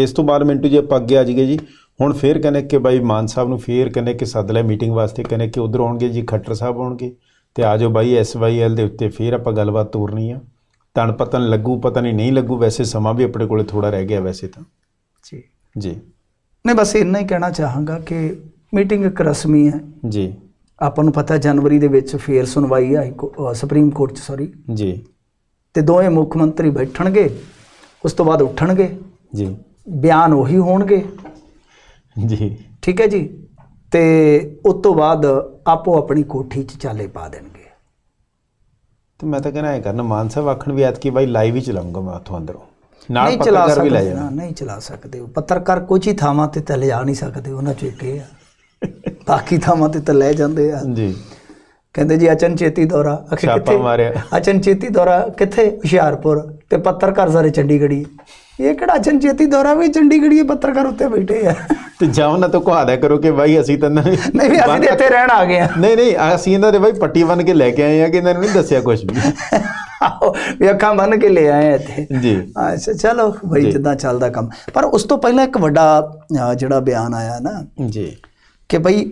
ਇਸ ਤੋਂ ਬਾਅਦ ਮਿੰਟੂ ਜੀ ਆਪਾਂ ਅੱਗੇ ਆ ਜੀਗੇ ਜੀ ਹੁਣ ਫੇਰ ਕਹਿੰਦੇ ਕਿ ਬਾਈ ਮਾਨ ਸਾਹਿਬ ਨੂੰ ਫੇਰ ਕਹਿੰਦੇ ਕਿ ਸੱਦ ਲੈ ਮੀਟਿੰਗ ਵਾਸਤੇ ਕਹਿੰਦੇ ਕਿ ਉਧਰ ਆਉਣਗੇ ਜੀ ਖੱਟਰ ਸਾਹਿਬ ਆਉਣਗੇ ਤੇ ਆਜੋ ਬਾਈ ਐਸਵਾਈਐਲ ਦੇ ਉੱਤੇ ਫੇਰ ਆਪਾਂ ਗੱਲਬਾਤ ਤੋਰਨੀ ਆ ਤਣ ਪਤਨ ਲੱਗੂ ਪਤਾ ਨਹੀਂ ਨਹੀਂ ਲੱਗੂ ਵੈਸੇ ਸਮਾਂ ਵੀ ਆਪਣੇ ਕੋਲੇ ਥੋੜਾ ਰਹਿ ਗਿਆ ਵੈਸੇ ਤਾਂ ਜੀ ਜੀ ਨਹੀਂ ਬਸ ਇੰਨਾ ਹੀ ਕਹਿਣਾ ਚਾਹਾਂਗਾ ਕਿ ਮੀਟਿੰਗ ਇੱਕ ਰਸਮੀ ਹੈ ਜੀ ਆਪਾਂ ਨੂੰ ਪਤਾ ਜਨਵਰੀ ਦੇ ਵਿੱਚ ਫੇਰ ਸੁਣਵਾਈ ਆ ਸੁਪਰੀਮ ਕੋਰਟ ਚ ਸੌਰੀ ਜੀ ਤੇ ਦੋਵੇਂ ਮੁੱਖ ਮੰਤਰੀ ਬੈਠਣਗੇ ਉਸ ਤੋਂ ਬਾਅਦ ਉੱਠਣਗੇ ਜੀ ਬਿਆਨ ਉਹੀ ਹੋਣਗੇ ਜੀ ਠੀਕ ਹੈ ਜੀ ਤੇ ਉਸ ਤੋਂ ਬਾਅਦ ਆਪੋ ਆਪਣੀ ਕੋਠੀ 'ਚ ਚਾਲੇ ਪਾ ਦੇਣਗੇ ਤੇ ਮੈਂ ਤਾਂ ਕਹਿੰਦਾ ਐ ਕਰਨ ਮਾਨ ਸਾਹਿਬ ਆਖਣ ਵੀ ਐਤਕੀ ਬਾਈ ਲਾਈਵ ਹੀ ਚਲਾਉਂਗਾ ਮੈਂ ਉੱਥੋਂ ਅੰਦਰੋਂ ਨਾਲ ਪੱਤਰਕਾਰ ਵੀ ਲੈ ਜਾਣਾ ਨਹੀਂ ਚਲਾ ਸਕਦੇ ਉਹ ਪੱਤਰਕਾਰ ਕੁਝ ਹੀ ਥਾਵਾਂ ਤੇ ਤਾਂ ਲੈ ਜਾ ਨਹੀਂ ਸਕਦੇ ਉਹਨਾਂ 'ਚ ਇੱਕ ਇਹ ਆ ਬਾਕੀ ਥਾਵਾਂ ਤੇ ਤਾਂ ਲੈ ਜਾਂਦੇ ਆ ਜੀ ਕਹਿੰਦੇ ਜੀ ਅਚਨ ਚੇਤੀ ਦੌਰਾ ਅਖੇ ਕਿੱਥੇ ਅਚਨ ਚੇਤੀ ਦੌਰਾ ਕਿੱਥੇ ਹੁਸ਼ਿਆਰਪੁਰ ਤੇ ਪੱਤਰਕਾਰ ਸਾਰੇ ਚੰਡੀਗੜ੍ਹੀ ਇਹ ਕਿਹੜਾ ਜਨਜੇਤੀ ਦੌਰਾ ਵੀ ਚੰਡੀਗੜ੍ਹੀਏ ਪੱਤਰਕਾਰ ਉੱਤੇ ਬੈਠੇ ਆ ਤੇ ਜਾਓ ਨਾ ਤਾਂ ਘਵਾ ਕਰੋ ਕਿ ਭਾਈ ਅਸੀਂ ਤਾਂ ਨਹੀਂ ਨਹੀਂ ਅਸੀਂ ਤਾਂ ਇੱਥੇ ਰਹਿਣ ਆ ਗਏ ਆ ਨਹੀਂ ਨਹੀਂ ਅਸੀਂ ਇਹਨਾਂ ਦੇ ਭਾਈ ਪੱਟੀ ਬਣ ਕੇ ਲੈ ਕੇ ਆਏ ਆ ਕਿ ਇਹਨਾਂ ਨੂੰ ਨਹੀਂ ਦੱਸਿਆ ਕੁਝ ਵੀ ਵੀ ਅੱਖਾਂ ਬੰਨ ਕੇ ਲੈ ਆਏ ਇੱਥੇ ਜੀ ਅੱਛਾ ਚਲੋ ਭਾਈ ਜਿੱਦਾਂ ਚੱਲਦਾ ਕੰਮ ਪਰ ਉਸ ਤੋਂ ਪਹਿਲਾਂ ਇੱਕ ਵੱਡਾ ਜਿਹੜਾ ਬਿਆਨ ਆਇਆ ਨਾ ਜੀ ਕਿ ਭਾਈ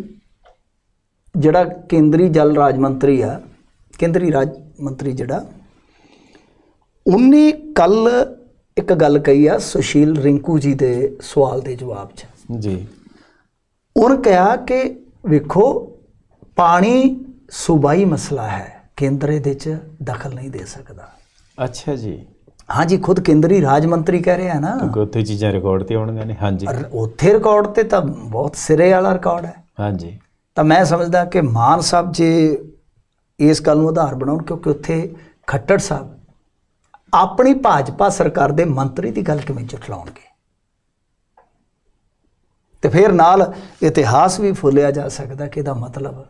ਜਿਹੜਾ ਕੇਂਦਰੀ ਜਲ ਰਾਜ ਮੰਤਰੀ ਆ ਕੇਂਦਰੀ ਰਾਜ ਮੰਤਰੀ ਜਿਹੜਾ ਉਹਨੇ ਕੱਲ ਇੱਕ ਗੱਲ ਕਹੀ ਆ ਸੁਸ਼ੀਲ ਰਿੰਕੂ ਜੀ ਦੇ ਸਵਾਲ ਦੇ ਜਵਾਬ 'ਚ ਜੀ ਉਹਨ ਕਿਹਾ ਕਿ ਵੇਖੋ ਪਾਣੀ ਸੂਬਾਈ ਮਸਲਾ ਹੈ ਕੇਂਦਰ ਦੇ 'ਚ ਦਖਲ ਨਹੀਂ ਦੇ ਸਕਦਾ ਅੱਛਾ ਜੀ ਹਾਂ ਜੀ ਖੁਦ ਕੇਂਦਰੀ ਰਾਜ ਮੰਤਰੀ ਕਹਿ ਰਿਹਾ ਨਾ ਉੱਥੇ ਚੀਜ਼ਾਂ ਰਿਕਾਰਡ ਤੇ ਹੋਣਗੀਆਂ ਨੇ ਹਾਂਜੀ ਉੱਥੇ ਰਿਕਾਰਡ ਤੇ ਤਾਂ ਬਹੁਤ ਸਿਰੇ ਵਾਲਾ ਰਿਕਾਰਡ ਹੈ ਹਾਂਜੀ ਤਾਂ ਮੈਂ ਸਮਝਦਾ ਕਿ ਮਾਨ ਸਾਹਿਬ ਜੇ ਇਸ ਗੱਲ ਨੂੰ ਆਧਾਰ ਬਣਾਉਣ ਕਿਉਂਕਿ ਉੱਥੇ ਖੱਟੜ ਸਾਹਿਬ ਆਪਣੀ ਭਾਜਪਾ ਸਰਕਾਰ ਦੇ ਮੰਤਰੀ ਦੀ ਗੱਲ ਕਿਵੇਂ ਝੁਠਲਾਉਣਗੇ ਤੇ ਫਿਰ ਨਾਲ ਇਤਿਹਾਸ ਵੀ ਫੁੱਲਿਆ ਜਾ ਸਕਦਾ ਕਿ ਇਹਦਾ ਮਤਲਬ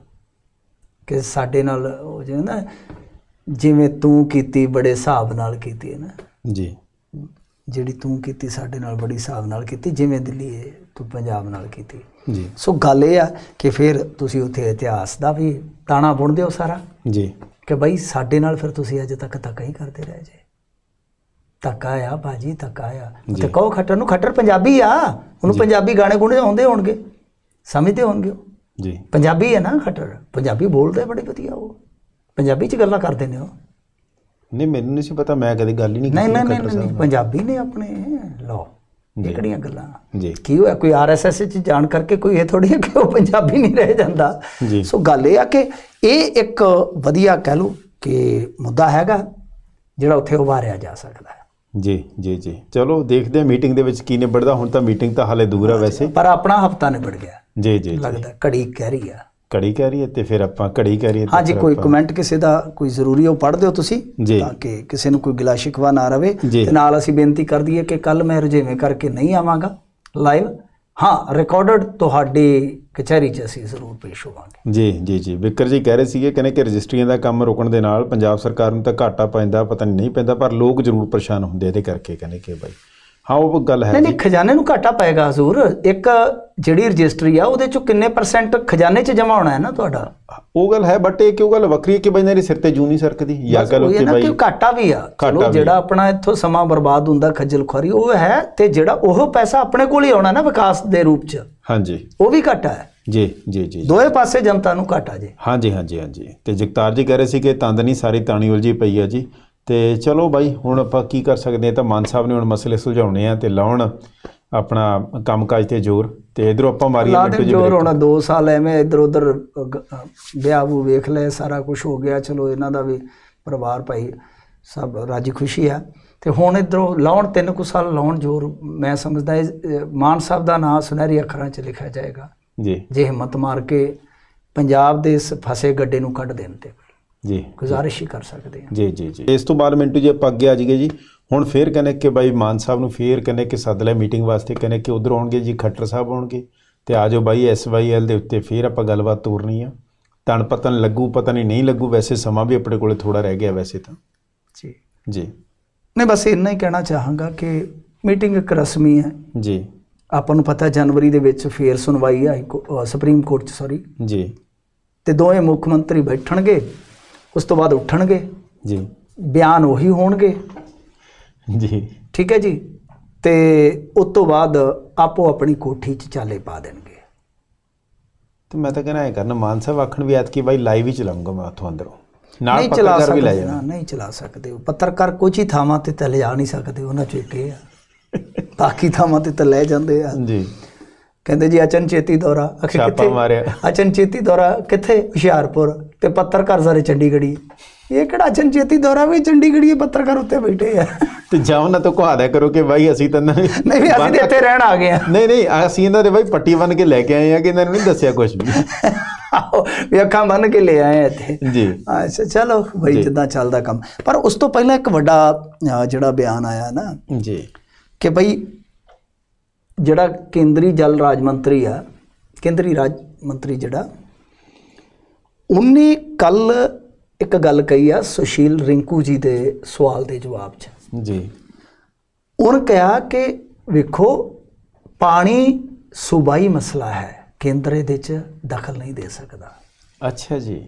ਕਿ ਸਾਡੇ ਨਾਲ ਉਹ ਜਿਵੇਂ ਨਾ ਜਿਵੇਂ ਤੂੰ ਕੀਤੀ ਬੜੇ ਹਿਸਾਬ ਨਾਲ ਕੀਤੀ ਹੈ ਨਾ ਜੀ ਜਿਹੜੀ ਤੂੰ ਕੀਤੀ ਸਾਡੇ ਨਾਲ ਬੜੀ ਹਿਸਾਬ ਨਾਲ ਕੀਤੀ ਜਿਵੇਂ ਦਿੱਲੀ ਹੈ ਤੂੰ ਪੰਜਾਬ ਨਾਲ ਕੀਤੀ ਜੀ ਸੋ ਗੱਲ ਇਹ ਆ ਕਿ ਫਿਰ ਤੁਸੀਂ ਉੱਥੇ ਇਤਿਹਾਸ ਦਾ ਵੀ ਤਾਣਾ ਬੁਣਦੇ ਹੋ ਸਾਰਾ ਜੀ ਕਿ ਬਈ ਸਾਡੇ ਨਾਲ ਫਿਰ ਤੁਸੀਂ ਅਜੇ ਤੱਕ ਤਾਂ ਹੀ ਕਰਦੇ ਰਹੇ ਜੇ ਤੱਕਾ ਆ ਬਾਜੀ ਤੱਕਾ ਆ ਤੇ ਕਹੋ ਖੱਟਰ ਨੂੰ ਖੱਟਰ ਪੰਜਾਬੀ ਆ ਉਹਨੂੰ ਪੰਜਾਬੀ ਗਾਣੇ ਗੁਣੇ ਆਉਂਦੇ ਹੋਣਗੇ ਸਮਝਦੇ ਹੋਣਗੇ ਜੀ ਪੰਜਾਬੀ ਹੈ ਨਾ ਖੱਟਰ ਪੰਜਾਬੀ ਬੋਲਦਾ ਬੜੇ ਵਧੀਆ ਉਹ ਪੰਜਾਬੀ ਚ ਗੱਲਾਂ ਕਰਦੇ ਨੇ ਉਹ ਨਹੀਂ ਮੈਨੂੰ ਨਹੀਂ ਸੀ ਪਤਾ ਮੈਂ ਕਦੇ ਗੱਲ ਹੀ ਨਹੀਂ ਕੀਤੀ ਨਹੀਂ ਨਹੀਂ ਨਹੀਂ ਪੰਜਾਬੀ ਨੇ ਆਪਣੇ ਲੋ ਜਿਹੜੀਆਂ ਗੱਲਾਂ ਜੀ ਕੀ ਹੋਇਆ ਕੋਈ ਆਰਐਸਐਸ ਚ ਜਾਣ ਕਰਕੇ ਕੋਈ ਇਹ ਥੋੜੀ ਕਿ ਉਹ ਪੰਜਾਬੀ ਨਹੀਂ ਰਹਿ ਜਾਂਦਾ ਸੋ ਗੱਲ ਇਹ ਆ ਕਿ ਇਹ ਇੱਕ ਵਧੀਆ ਕਹਿ ਲਓ ਕਿ ਮੁੱਦਾ ਹੈਗਾ ਜਿਹੜਾ ਉੱਥੇ ਉਭਾਰਿਆ ਜਾ ਸਕਦਾ ਹੈ ਜੀ ਜੀ ਜੀ ਚਲੋ ਦੇਖਦੇ ਆ ਮੀਟਿੰਗ ਦੇ ਵਿੱਚ ਕੀ ਨਿਬੜਦਾ ਹੁਣ ਤਾਂ ਮੀਟਿੰਗ ਤਾਂ ਹਾਲੇ ਦੂਰ ਆ ਵੈਸੇ ਪਰ ਆਪਣਾ ਹਫਤਾ ਨਿਬੜ ਗਿਆ ਜੀ ਜੀ ਲੱਗਦਾ ਘੜੀ ਕਹਿ ਰਹੀ ਆ ਘੜੀ ਕਹਿ ਰਹੀ ਹੈ ਤੇ ਫਿਰ ਆਪਾਂ ਘੜੀ ਕਹਿ ਰਹੀ ਹੈ ਹਾਂਜੀ ਕੋਈ ਕਮੈਂਟ ਕਿਸੇ ਦਾ ਕੋਈ ਜ਼ਰੂਰੀ ਉਹ ਪੜ੍ਹ ਦਿਓ ਤੁਸੀਂ ਤਾਂ ਕਿ ਕਿਸੇ ਨੂੰ ਕੋਈ ਗਿਲਾ ਸ਼ਿਕਵਾ ਨਾ ਰਵੇ ਤੇ ਨਾਲ ਅਸੀਂ ਬੇਨਤੀ ਕਰ ਦਈਏ ਕਿ ਕੱਲ ਮੈਂ ਰਜੇਵੇਂ ਕਰਕੇ ਨਹੀਂ ਆਵਾਂਗਾ ਲਾਈਵ ਹਾਂ ਰਿਕਾਰਡਡ ਤੁਹਾਡੇ ਕਚਹਿਰੀ 'ਚ ਅਸੀਂ ਜ਼ਰੂਰ ਪੇਸ਼ ਹੋਵਾਂਗੇ ਜੀ ਜੀ ਜੀ ਵਿਕਰ ਜੀ ਕਹਿ ਰਹੇ ਸੀਗੇ ਕਹਿੰਦੇ ਕਿ ਰਜਿਸਟਰੀਆਂ ਦਾ ਕੰਮ ਰੁਕਣ ਦੇ ਨਾਲ ਪੰਜਾਬ ਸਰਕਾਰ ਨੂੰ ਤਾਂ ਘਾਟਾ ਪੈਂਦਾ ਪਤਾ ਨਹੀਂ ਪੈਂਦਾ ਪਰ ਲੋਕ ਜ਼ਰੂਰ ਪਰੇਸ਼ਾਨ ਹੁੰਦੇ ਇਹਦੇ ਕਰਕੇ ਕਹਿੰਦੇ ਕਿ ਬਾਈ ਹਾਂ ਉਹ ਗੱਲ ਹੈ ਨਹੀਂ ਨਹੀਂ ਖਜ਼ਾਨੇ ਨੂੰ ਘਾਟਾ ਪਏਗਾ ਹਜ਼ੂਰ ਇੱਕ ਜਿਹੜੀ ਰਜਿਸਟਰੀ ਆ ਉਹਦੇ ਚੋਂ ਕਿੰਨੇ ਪਰਸੈਂਟ ਖਜ਼ਾਨੇ 'ਚ ਜਮਾ ਹੋਣਾ ਹੈ ਨਾ ਤੁਹਾਡਾ ਉਹ ਗੱਲ ਹੈ ਬਟ ਇਹ ਕਿਉਂ ਗੱਲ ਵੱਖਰੀ ਕਿ ਬੰਦੇ ਨੇ ਸਿਰ ਤੇ ਜੂਨੀ ਸਰਕਦੀ ਯਾ ਗੱਲ ਉੱਤੇ ਨਾ ਕਿ ਘਾਟਾ ਵੀ ਆ ਚਲੋ ਜਿਹੜਾ ਆਪਣਾ ਇੱਥੋਂ ਸਮਾਂ ਬਰਬਾਦ ਹੁੰਦਾ ਖੱਜਲ ਖੁਆਰੀ ਉਹ ਹੈ ਤੇ ਜਿਹੜਾ ਉਹ ਪੈਸਾ ਆਪਣੇ ਕੋਲ ਹੀ ਆਉਣਾ ਨਾ ਵਿਕਾਸ ਦੇ ਰੂਪ 'ਚ ਹਾਂਜੀ ਉਹ ਵੀ ਘਾਟਾ ਹੈ ਜੀ ਜੀ ਜੀ ਦੋਵੇਂ ਪਾਸੇ ਜਨਤਾ ਨੂੰ ਘਾਟਾ ਜੀ ਹਾਂਜੀ ਹਾਂਜੀ ਹਾਂਜੀ ਤੇ ਜਗਤਾਰ ਜੀ ਕਹਿ ਰਹੇ ਸੀ ਕਿ ਤੰਦ ਨਹੀਂ ਸਾਰੀ ਤਾਣੀ ਉਲਝੀ ਪਈ ਆ ਜੀ ਤੇ ਚਲੋ ਬਾਈ ਹੁਣ ਆਪਾਂ ਕੀ ਕਰ ਸਕਦੇ ਆ ਤਾਂ ਮਾਨ ਸਾਹਿਬ ਨੇ ਹੁਣ ਮਸਲੇ ਸੁਲਝਾਉਣੇ ਆ ਤੇ ਲਾਉਣ ਆਪਣਾ ਕੰਮਕਾਜ ਤੇ ਜ਼ੋਰ ਤੇ ਇਧਰੋਂ ਆਪਾਂ ਮਾਰੀਏ ਮਿੰਟੋ ਜੀ ਜ਼ੋਰ ਹੋਣਾ 2 ਸਾਲ ਐਵੇਂ ਇਧਰ ਉਧਰ ਵਿਆਹ ਉਹ ਵੇਖ ਲੈ ਸਾਰਾ ਕੁਝ ਹੋ ਗਿਆ ਚਲੋ ਇਹਨਾਂ ਦਾ ਵੀ ਪਰਿਵਾਰ ਭਾਈ ਸਭ ਰਾਜੀ ਖੁਸ਼ੀ ਆ ਤੇ ਹੁਣ ਇਧਰੋਂ ਲਾਉਣ ਤਿੰਨ ਕੁ ਸਾਲ ਲਾਉਣ ਜ਼ੋਰ ਮੈਂ ਸਮਝਦਾ ਮਾਨ ਸਾਹਿਬ ਦਾ ਨਾਮ ਸੁਨਹਿਰੀ ਅੱਖਰਾਂ 'ਚ ਲਿਖਿਆ ਜਾਏਗਾ ਜੀ ਜੇ ਹਿੰਮਤ ਮਾਰ ਕੇ ਪੰਜਾਬ ਦੇ ਇਸ ਫਸੇ ਗੱਡੇ ਨੂੰ ਕੱਢ ਦੇਣ ਤੇ ਜੀ ਗੁਜ਼ਾਰਿਸ਼ ਹੀ ਕਰ ਸਕਦੇ ਹਾਂ ਜੀ ਜੀ ਜੀ ਇਸ ਤੋਂ ਬਾਅਦ ਮਿੰਟੂ ਜੀ ਆਪਾਂ ਅੱਗੇ ਆ ਜੀ ਹੁਣ ਫੇਰ ਕਹਿੰਦੇ ਕਿ ਬਾਈ ਮਾਨ ਸਾਹਿਬ ਨੂੰ ਫੇਰ ਕਹਿੰਦੇ ਕਿ ਸੱਦ ਲੈ ਮੀਟਿੰਗ ਵਾਸਤੇ ਕਹਿੰਦੇ ਕਿ ਉਧਰ ਆਉਣਗੇ ਜੀ ਖੱਟਰ ਸਾਹਿਬ ਆਉਣਗੇ ਤੇ ਆਜੋ ਬਾਈ ਐਸਵਾਈਐਲ ਦੇ ਉੱਤੇ ਫੇਰ ਆਪਾਂ ਗੱਲਬਾਤ ਤੋਰਨੀ ਆ ਤਣ ਪਤਨ ਲੱਗੂ ਪਤਾ ਨਹੀਂ ਨਹੀਂ ਲੱਗੂ ਵੈਸੇ ਸਮਾਂ ਵੀ ਆਪਣੇ ਕੋਲੇ ਥੋੜਾ ਰਹਿ ਗਿਆ ਵੈਸੇ ਤਾਂ ਜੀ ਜੀ ਨਹੀਂ ਬਸ ਇੰਨਾ ਹੀ ਕਹਿਣਾ ਚਾਹਾਂਗਾ ਕਿ ਮੀਟਿੰਗ ਇੱਕ ਰਸਮੀ ਹੈ ਜੀ ਆਪਾਂ ਨੂੰ ਪਤਾ ਜਨਵਰੀ ਦੇ ਵਿੱਚ ਫੇਰ ਸੁਣਵਾਈ ਹੈ ਸੁਪਰੀਮ ਕੋਰਟ ਚ ਸੌਰੀ ਜੀ ਤੇ ਦੋਵੇਂ ਮੁੱਖ ਮੰਤਰੀ ਬੈਠਣਗੇ ਉਸ ਤੋਂ ਬਾਅਦ ਉੱਠਣਗੇ ਜੀ ਬਿਆਨ ਉਹੀ ਹੋਣਗੇ ਜੀ ਠੀਕ ਹੈ ਜੀ ਤੇ ਉਸ ਤੋਂ ਬਾਅਦ ਆਪੋ ਆਪਣੀ ਕੋਠੀ 'ਚ ਚਾਲੇ ਪਾ ਦੇਣਗੇ ਤੇ ਮੈਂ ਤਾਂ ਕਹਿੰਦਾ ਇਹ ਕਰਨ ਮਾਨ ਸਾਹਿਬ ਆਖਣ ਵੀ ਐਤਕੀ ਬਾਈ ਲਾਈਵ ਹੀ ਚਲਾਉਂਗਾ ਮੈਂ ਉੱਥੋਂ ਅੰਦਰੋਂ ਨਾਲ ਪੱਤਰਕਾਰ ਵੀ ਲੈ ਜਾਣਾ ਨਹੀਂ ਚਲਾ ਸਕਦੇ ਪੱਤਰਕਾਰ ਕੁਝ ਹੀ ਥਾਵਾਂ ਤੇ ਤੇ ਲੈ ਜਾ ਨਹੀਂ ਸਕਦੇ ਉਹਨਾਂ 'ਚ ਇੱਕ ਇਹ ਬਾਕੀ ਥਾਵਾਂ ਤੇ ਤੇ ਲੈ ਜਾਂਦੇ ਆ ਜੀ ਕਹਿੰਦੇ ਜੀ ਅਚਨ ਚੇਤੀ ਦੌਰਾ ਅਖੇ ਕਿੱਥੇ ਮਾਰਿਆ ਚੇਤੀ ਦੌਰਾ ਕਿੱਥੇ ਹੁਸ਼ਿਆਰਪੁਰ ਤੇ ਪੱਤਰਕਾਰ ਸਾਰੇ ਚੰਡੀਗੜ੍ਹੀ ਇਹ ਕਿਹੜਾ ਅਚਨ ਚੇਤੀ ਦੌਰਾ ਵੀ ਚੰਡੀਗੜ੍ਹੀ ਪੱਤਰਕਾਰ ਉੱਤੇ ਬੈਠੇ ਆ ਤੇ ਜਾਓ ਨਾ ਤਾਂ ਕਹਾ ਕਰੋ ਕਿ ਭਾਈ ਅਸੀਂ ਤਾਂ ਨਹੀਂ ਨਹੀਂ ਅਸੀਂ ਇੱਥੇ ਰਹਿਣ ਆ ਗਏ ਆ ਨਹੀਂ ਨਹੀਂ ਅਸੀਂ ਇਹਨਾਂ ਦੇ ਭਾਈ ਪੱਟੀ ਬਣ ਕੇ ਲੈ ਕੇ ਆਏ ਆ ਕਿ ਇਹਨਾਂ ਨੂੰ ਨਹੀਂ ਦੱਸਿਆ ਕੁਝ ਵੀ ਵੀ ਅੱਖਾਂ ਬੰਨ ਕੇ ਲੈ ਆਏ ਇੱਥੇ ਜੀ ਅੱਛਾ ਚਲੋ ਭਾਈ ਜਿੱਦਾਂ ਚੱਲਦਾ ਕੰਮ ਪਰ ਉਸ ਤੋਂ ਪਹਿਲਾਂ ਇੱਕ ਵੱਡਾ ਜਿਹੜਾ ਬਿਆਨ ਆਇਆ ਨਾ ਜੀ ਕਿ ਭਾਈ ਜਿਹੜਾ ਕੇਂਦਰੀ ਜਲ ਰਾਜ ਮੰਤਰੀ ਆ ਕੇਂਦਰੀ ਰਾਜ ਮੰਤਰੀ ਜਿਹੜਾ ਉਹਨੇ ਕੱਲ ਇੱਕ ਗੱਲ ਕਹੀ ਆ ਸੁਸ਼ੀਲ ਰਿੰਕੂ ਜੀ ਦੇ ਸਵਾਲ ਦੇ ਜਵਾਬ 'ਚ ਜੀ ਉਹਨ ਕਿਹਾ ਕਿ ਵੇਖੋ ਪਾਣੀ ਸੂਬਾਈ ਮਸਲਾ ਹੈ ਕੇਂਦਰੇ ਦੇ 'ਚ ਦਖਲ ਨਹੀਂ ਦੇ ਸਕਦਾ ਅੱਛਾ ਜੀ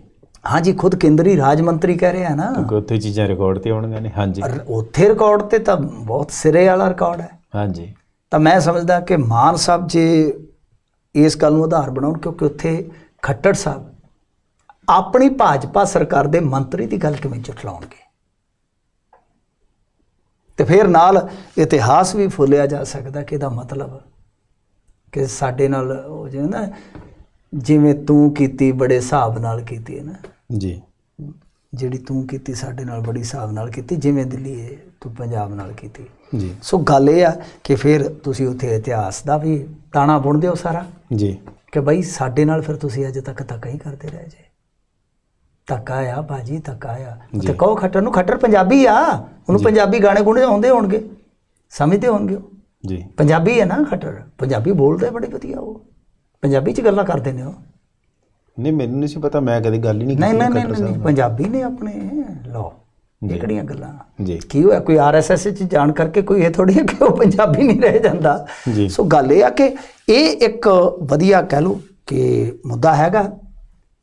ਹਾਂਜੀ ਖੁਦ ਕੇਂਦਰੀ ਰਾਜ ਮੰਤਰੀ ਕਹਿ ਰਿਹਾ ਨਾ ਉੱਥੇ ਚੀਜ਼ਾਂ ਰਿਕਾਰਡ ਤੇ ਆਉਣਗੀਆਂ ਨੇ ਹਾਂਜੀ ਉੱਥੇ ਰਿਕਾਰਡ ਤੇ ਤਾਂ ਬਹੁਤ ਸਿਰੇ ਵਾਲਾ ਰਿਕਾਰਡ ਹੈ ਹਾਂਜੀ ਤਾਂ ਮੈਂ ਸਮਝਦਾ ਕਿ ਮਾਨ ਸਾਹਿਬ ਜੇ ਇਸ ਗੱਲ ਨੂੰ ਆਧਾਰ ਬਣਾਉਣ ਕਿਉਂਕਿ ਉੱਥੇ ਖੱਟੜ ਸਾਹਿਬ ਆਪਣੀ ਭਾਜਪਾ ਸਰਕਾਰ ਦੇ ਮੰਤਰੀ ਦੀ ਗੱਲ ਕਿਵੇਂ ਲਾਉਣਗੇ ਤੇ ਫਿਰ ਨਾਲ ਇਤਿਹਾਸ ਵੀ ਫੋਲਿਆ ਜਾ ਸਕਦਾ ਕਿ ਇਹਦਾ ਮਤਲਬ ਕਿ ਸਾਡੇ ਨਾਲ ਉਹ ਜਿਹੜਾ ਨਾ ਜਿਵੇਂ ਤੂੰ ਕੀਤੀ ਬੜੇ ਹਿਸਾਬ ਨਾਲ ਕੀਤੀ ਹੈ ਨਾ ਜੀ ਜਿਹੜੀ ਤੂੰ ਕੀਤੀ ਸਾਡੇ ਨਾਲ ਬੜੀ ਹਿਸਾਬ ਨਾਲ ਕੀਤੀ ਜਿਵੇਂ ਦਿੱਲੀ ਤੂੰ ਪੰਜਾਬ ਨਾਲ ਕੀਤੀ ਜੀ ਸੋ ਗੱਲ ਇਹ ਆ ਕਿ ਫਿਰ ਤੁਸੀਂ ਉੱਥੇ ਇਤਿਹਾਸ ਦਾ ਵੀ ਟਾਣਾ ਬੁਣਦੇ ਹੋ ਸਾਰਾ ਜੀ ਕਿ ਬਈ ਸਾਡੇ ਨਾਲ ਫਿਰ ਤੁਸੀਂ ਅਜੇ ਤੱਕ ਤੱਕ ਹੀ ਕਰਦੇ ਰਹੇ ਜੇ ਧੱਕਾ ਬਾਜੀ ਧੱਕਾ ਤੇ ਕਹੋ ਖੱਟਰ ਨੂੰ ਖੱਟਰ ਪੰਜਾਬੀ ਆ ਉਹਨੂੰ ਪੰਜਾਬੀ ਗਾਣੇ ਗੁੰਦੇ ਆਉਂਦੇ ਹੋਣਗੇ ਸਮਝਦੇ ਹੋਣਗੇ ਜੀ ਪੰਜਾਬੀ ਹੈ ਨਾ ਖੱਟਰ ਪੰਜਾਬੀ ਬੋਲਦਾ ਬੜੀ ਵਧੀਆ ਉਹ ਪੰਜਾਬੀ ਚ ਗੱਲਾਂ ਕਰਦੇ ਨੇ ਉਹ ਨਹੀਂ ਮੈਨੂੰ ਨਹੀਂ ਸੀ ਪਤਾ ਮੈਂ ਕਦੇ ਗੱਲ ਹੀ ਨਹੀਂ ਕੀਤੀ ਨਹੀਂ ਨਹੀਂ ਪੰਜਾਬੀ ਨੇ ਆਪਣੇ ਲੋ ਇਹ ਕਿਹੜੀਆਂ ਗੱਲਾਂ ਜੀ ਕੀ ਹੋਇਆ ਕੋਈ ਆਰਐਸਐਸ ਚ ਜਾਣ ਕਰਕੇ ਕੋਈ ਇਹ ਥੋੜੀ ਕਿ ਉਹ ਪੰਜਾਬੀ ਨਹੀਂ ਰਹਿ ਜਾਂਦਾ ਸੋ ਗੱਲ ਇਹ ਆ ਕਿ ਇਹ ਇੱਕ ਵਧੀਆ ਕਹਿ ਲਓ ਕਿ ਮੁੱਦਾ ਹੈਗਾ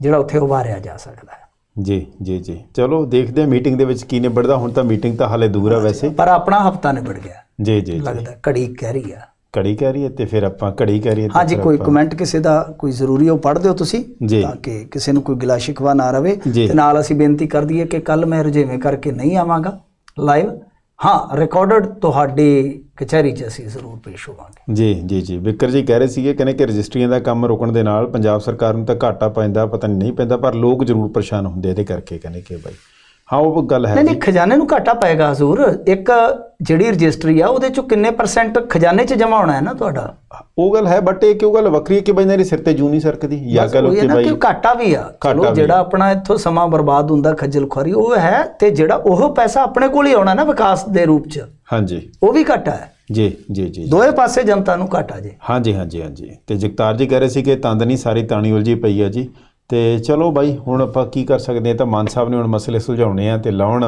ਜਿਹੜਾ ਉੱਥੇ ਉਭਾਰਿਆ ਜਾ ਸਕਦਾ ਹੈ ਜੀ ਜੀ ਜੀ ਚਲੋ ਦੇਖਦੇ ਆ ਮੀਟਿੰਗ ਦੇ ਵਿੱਚ ਕੀ ਨਿਬੜਦਾ ਹੁਣ ਤਾਂ ਮੀਟਿੰਗ ਤਾਂ ਹਾਲੇ ਦੂਰ ਆ ਵੈਸੇ ਪਰ ਆਪਣਾ ਹਫਤਾ ਨਿਬੜ ਗਿਆ ਜੀ ਜੀ ਲੱਗਦਾ ਘੜੀ ਕਹਿ ਰਹੀ ਆ ਘੜੀ ਕਹਿ ਰਹੀ ਹੈ ਤੇ ਫਿਰ ਆਪਾਂ ਘੜੀ ਕਹਿ ਰਹੀ ਹੈ ਹਾਂਜੀ ਕੋਈ ਕਮੈਂਟ ਕਿਸੇ ਦਾ ਕੋਈ ਜ਼ਰੂਰੀ ਉਹ ਪੜ੍ਹ ਦਿਓ ਤੁਸੀਂ ਤਾਂ ਕਿ ਕਿਸੇ ਨੂੰ ਕੋਈ ਗਿਲਾ ਸ਼ਿਕਵਾ ਨਾ ਰਵੇ ਤੇ ਨਾਲ ਅਸੀਂ ਬੇਨਤੀ ਕਰ ਦਈਏ ਕਿ ਕੱਲ ਮੈਂ ਰਜੇਵੇਂ ਕਰਕੇ ਨਹੀਂ ਆਵਾਂਗਾ ਲਾਈਵ ਹਾਂ ਰਿਕਾਰਡਡ ਤੁਹਾਡੇ ਕਚਹਿਰੀ 'ਚ ਅਸੀਂ ਜ਼ਰੂਰ ਪੇਸ਼ ਹੋਵਾਂਗੇ ਜੀ ਜੀ ਜੀ ਵਿਕਰ ਜੀ ਕਹਿ ਰਹੇ ਸੀਗੇ ਕਹਿੰਦੇ ਕਿ ਰਜਿਸਟਰੀਆਂ ਦਾ ਕੰਮ ਰੁਕਣ ਦੇ ਨਾਲ ਪੰਜਾਬ ਸਰਕਾਰ ਨੂੰ ਤਾਂ ਘਾਟਾ ਪੈਂਦਾ ਪਤਾ ਨਹੀਂ ਪੈਂਦਾ ਪਰ ਲੋਕ ਜ਼ਰੂਰ ਪਰੇਸ਼ਾਨ ਹੁੰਦੇ ਇਹਦੇ ਕਰਕੇ ਕਹਿੰਦੇ ਕਿ ਬਾਈ ਹਾਂ ਉਹ ਗੱਲ ਹੈ ਨਹੀਂ ਨਹੀਂ ਖਜ਼ਾਨੇ ਨੂੰ ਘਾਟਾ ਪਏਗਾ ਹਜ਼ੂਰ ਇੱਕ ਜਿਹੜੀ ਰਜਿਸਟਰੀ ਆ ਉਹਦੇ ਚੋਂ ਕਿੰਨੇ ਪਰਸੈਂਟ ਖਜ਼ਾਨੇ 'ਚ ਜਮਾ ਹੋਣਾ ਹੈ ਨਾ ਤੁਹਾਡਾ ਉਹ ਗੱਲ ਹੈ ਬਟ ਇਹ ਕਿਉਂ ਗੱਲ ਵੱਖਰੀ ਹੈ ਕਿ ਬਈ ਮੇਰੇ ਸਿਰ ਤੇ ਜੂਨੀ ਸਰਕਦੀ ਯਾ ਗੱਲ ਉੱਤੇ ਬਈ ਕਿ ਘਾਟਾ ਵੀ ਆ ਚਲੋ ਜਿਹੜਾ ਆਪਣਾ ਇੱਥੋਂ ਸਮਾਂ ਬਰਬਾਦ ਹੁੰਦਾ ਖੱਜਲ ਖੁਆਰੀ ਉਹ ਹੈ ਤੇ ਜਿਹੜਾ ਉਹ ਪੈਸਾ ਆਪਣੇ ਕੋਲ ਹੀ ਆਉਣਾ ਨਾ ਵਿਕਾਸ ਦੇ ਰੂਪ 'ਚ ਹਾਂਜੀ ਉਹ ਵੀ ਘਾਟਾ ਹੈ ਜੀ ਜੀ ਜੀ ਦੋਵੇਂ ਪਾਸੇ ਜਨਤਾ ਨੂੰ ਘਾਟਾ ਜੀ ਹਾਂਜੀ ਹਾਂਜੀ ਹਾਂਜੀ ਤੇ ਜਗਤਾਰ ਜੀ ਕਹਿ ਰਹੇ ਸੀ ਕਿ ਤੰਦ ਨਹੀਂ ਸਾਰੀ ਤਾਣੀ ਉਲਝੀ ਪਈ ਆ ਜੀ ਤੇ ਚਲੋ ਬਾਈ ਹੁਣ ਆਪਾਂ ਕੀ ਕਰ ਸਕਦੇ ਆ ਤਾਂ ਮਾਨ ਸਾਹਿਬ ਨੇ ਹੁਣ ਮਸਲੇ ਸੁਲਝਾਉਣੇ ਆ ਤੇ ਲਾਉਣ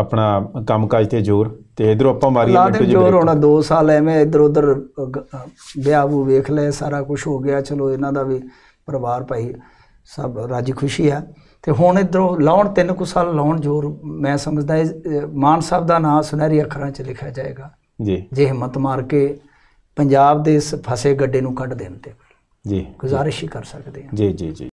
ਆਪਣਾ ਕੰਮ ਕਾਜ ਤੇ ਜ਼ੋਰ ਤੇ ਇਧਰੋਂ ਆਪਾਂ ਮਾਰੀਏ ਮਿੰਟੋ ਜੀ ਜ਼ੋਰ ਹੋਣਾ 2 ਸਾਲ ਐਵੇਂ ਇਧਰ ਉਧਰ ਵਿਆਹ ਉਹ ਵੇਖ ਲੈ ਸਾਰਾ ਕੁਝ ਹੋ ਗਿਆ ਚਲੋ ਇਹਨਾਂ ਦਾ ਵੀ ਪਰਿਵਾਰ ਭਾਈ ਸਭ ਰਾਜੀ ਖੁਸ਼ੀ ਆ ਤੇ ਹੁਣ ਇਧਰੋਂ ਲਾਉਣ ਤਿੰਨ ਕੁ ਸਾਲ ਲਾਉਣ ਜ਼ੋਰ ਮੈਂ ਸਮਝਦਾ ਮਾਨ ਸਾਹਿਬ ਦਾ ਨਾਮ ਸੁਨਹਿਰੀ ਅੱਖਰਾਂ 'ਚ ਲਿਖਿਆ ਜਾਏਗਾ ਜੀ ਜੇ ਹਿੰਮਤ ਮਾਰ ਕੇ ਪੰਜਾਬ ਦੇ ਇਸ ਫਸੇ ਗੱਡੇ ਨੂੰ ਕੱਢ ਦੇਣ ਤੇ ਜੀ ਗੁਜ਼ਾਰਿਸ਼ ਹੀ ਕਰ ਸਕਦੇ ਆ ਜੀ ਜੀ ਜੀ